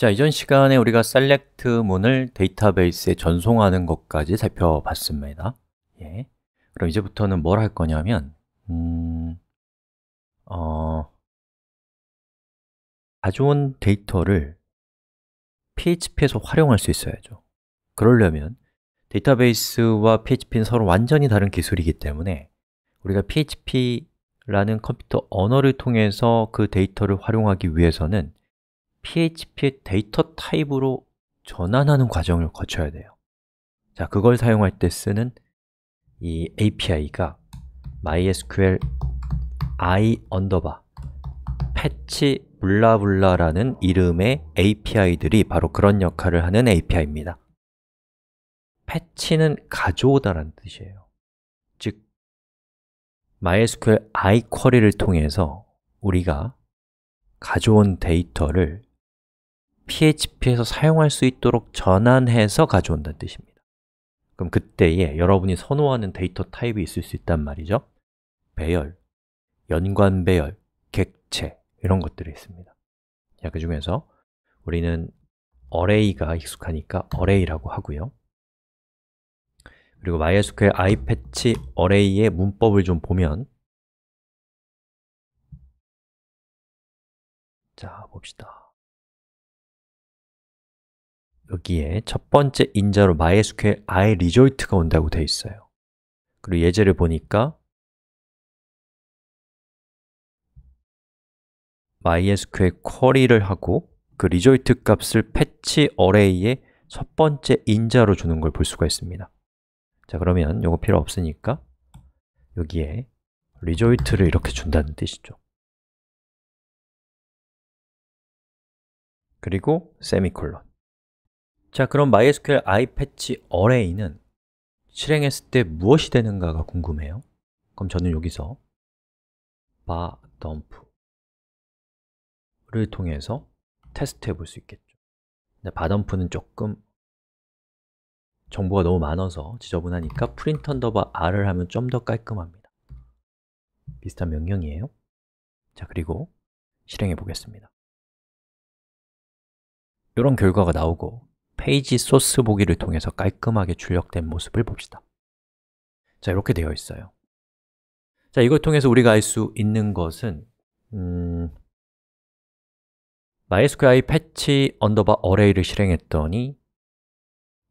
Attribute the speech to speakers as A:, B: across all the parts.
A: 자, 이전 시간에 우리가 셀렉트 문을 데이터베이스에 전송하는 것까지 살펴봤습니다 예. 그럼 이제부터는 뭘 할 거냐면
B: 음, 어, 가져온 데이터를 PHP에서 활용할 수 있어야죠 그러려면
A: 데이터베이스와 PHP는 서로 완전히 다른 기술이기 때문에 우리가 PHP라는 컴퓨터 언어를 통해서 그 데이터를 활용하기 위해서는 PHP의 데이터 타입으로 전환하는 과정을 거쳐야 돼요 자, 그걸 사용할 때 쓰는 이 API가 MySQL i underbar 언더바 패치 블라블라라는 이름의 API들이 바로 그런 역할을 하는 API입니다 패치는 가져오다라는 뜻이에요 즉, MySQL iQuery를 통해서 우리가 가져온 데이터를 PHP에서 사용할 수 있도록 전환해서 가져온다는 뜻입니다 그럼 그때에 여러분이 선호하는 데이터 타입이 있을 수 있단 말이죠 배열, 연관 배열, 객체 이런 것들이 있습니다 그 중에서 우리는 a r r a y 가 익숙하니까 a r r a y 라고 하고요
B: 그리고 MySQL iPatch r a y 의 문법을 좀 보면 자, 봅시다 여기에 첫 번째 인자로 MySQL i result가 온다고 되어 있어요 그리고 예제를 보니까 MySQL r y 를 하고 그
A: result 값을 패치 array에 첫 번째 인자로 주는 걸 볼 수가 있습니다
B: 자 그러면 이거 필요 없으니까 여기에 result를 이렇게 준다는 뜻이죠 그리고 세미콜론 자, 그럼 MySQL iPatch array는 실행했을 때 무엇이 되는가가 궁금해요 그럼 저는 여기서 바 덤프를 통해서 테스트해 볼 수 있겠죠 근데 바 덤프는 조금 정보가 너무
A: 많아서 지저분하니까 print r을 하면 좀 더 깔끔합니다 비슷한 명령이에요 자, 그리고 실행해 보겠습니다 이런 결과가 나오고 페이지 소스 보기를 통해서 깔끔하게 출력된 모습을 봅시다 자, 이렇게 되어 있어요 자, 이걸 통해서 우리가 알 수 있는 것은 음, MySQL 패치 언더바 어레이를 실행했더니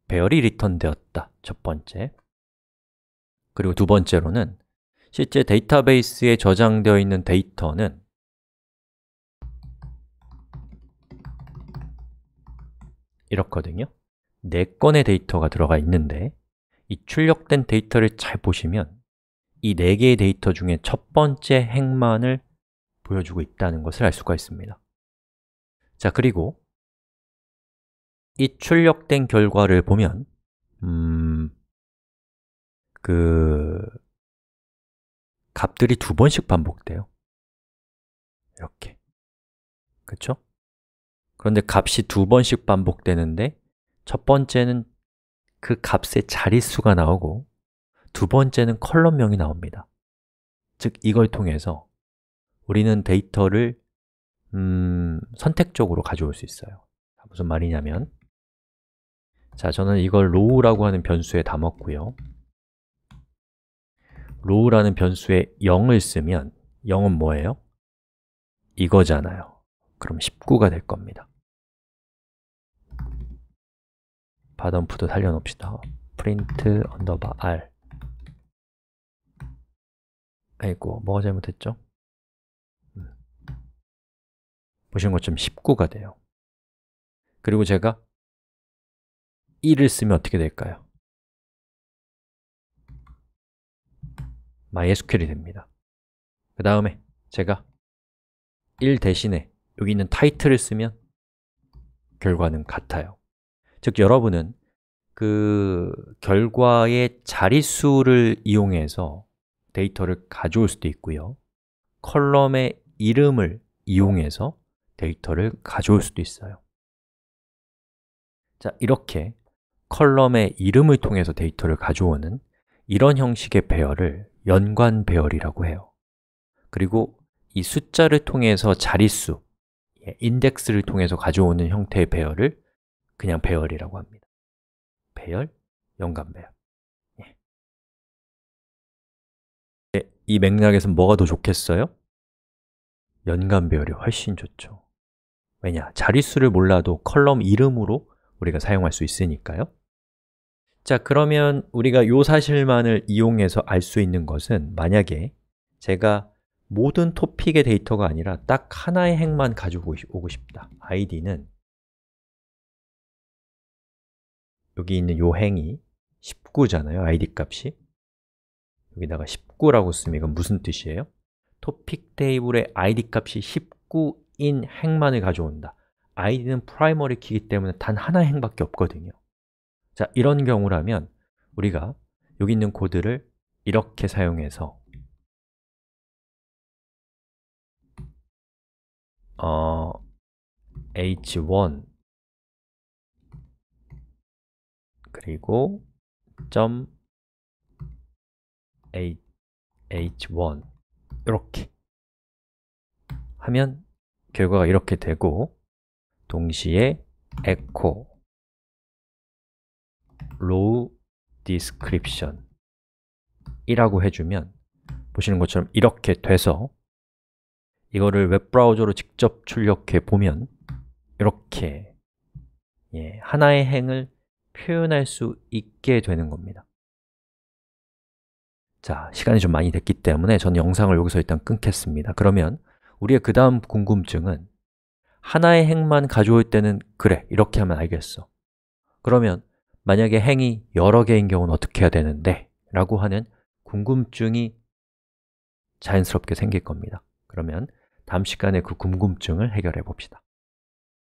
A: 배열이 리턴되었다, 첫 번째 그리고 두 번째로는 실제 데이터베이스에 저장되어 있는 데이터는 이렇거든요 4 건의 데이터가 들어가 있는데 이 출력된 데이터를 잘 보시면 이4 개의 데이터 중에 첫 번째 행만을 보여주고 있다는 것을 알 수가 있습니다 자, 그리고
B: 이 출력된 결과를 보면 음, 그 값들이 두 번씩 반복돼요 이렇게 그쵸? 그런데
A: 값이 두 번씩 반복되는데 첫 번째는 그 값의 자릿수가 나오고 두 번째는 컬럼명이 나옵니다 즉 이걸 통해서 우리는 데이터를 음, 선택적으로 가져올 수 있어요 아, 무슨 말이냐면 자, 저는 이걸 row라고 하는 변수에 담았고요 row라는 변수에 0을 쓰면
B: 0은 뭐예요? 이거잖아요 그럼 19가 될 겁니다 바덤프도 살려놓읍시다 프린트 언더바 r 아이고, 뭐가 잘못했죠? 음. 보시는 것처럼 19가 돼요 그리고 제가 1을 쓰면 어떻게 될까요? MySQL이 됩니다
A: 그 다음에 제가 1 대신에 여기 있는 타이틀을 쓰면 결과는 같아요 즉 여러분은 그 결과의 자릿수를 이용해서 데이터를 가져올 수도 있고요 컬럼의 이름을 이용해서 데이터를 가져올 수도 있어요 자, 이렇게 컬럼의 이름을 통해서 데이터를 가져오는 이런 형식의 배열을 연관 배열이라고 해요 그리고 이 숫자를 통해서 자릿수, 예, 인덱스를 통해서 가져오는
B: 형태의 배열을 그냥 배열이라고 합니다. 배열, 연관 배열. 예. 네, 이 맥락에서 뭐가 더 좋겠어요? 연간 배열이 훨씬 좋죠. 왜냐? 자릿수를
A: 몰라도 컬럼 이름으로 우리가 사용할 수 있으니까요. 자, 그러면 우리가 요 사실만을 이용해서 알 수 있는 것은 만약에 제가 모든 토픽의 데이터가 아니라 딱 하나의 행만 가지고 오고 싶다. 아이디는
B: 여기 있는 요 행이 19잖아요, id 값이 여기다가 19라고 쓰면 이건 무슨 뜻이에요?
A: 토픽 테이블의 id 값이 19인 행만을 가져온다 id는 p r 프라이머 y 키기 때문에 단 하나 의 행밖에 없거든요 자, 이런 경우라면
B: 우리가 여기 있는 코드를 이렇게 사용해서 어, h1 그리고 점 h1 이렇게 하면 결과가 이렇게 되고 동시에 echo row
A: description 이라고 해주면 보시는 것처럼 이렇게 돼서 이거를 웹브라우저로 직접 출력해 보면 이렇게 예, 하나의 행을 표현할 수 있게 되는 겁니다 자, 시간이 좀 많이 됐기 때문에 저는 영상을 여기서 일단 끊겠습니다 그러면 우리의 그 다음 궁금증은 하나의 행만 가져올 때는 그래, 이렇게 하면 알겠어 그러면 만약에 행이 여러 개인 경우는 어떻게 해야 되는데? 라고 하는 궁금증이 자연스럽게 생길 겁니다 그러면 다음 시간에 그 궁금증을 해결해 봅시다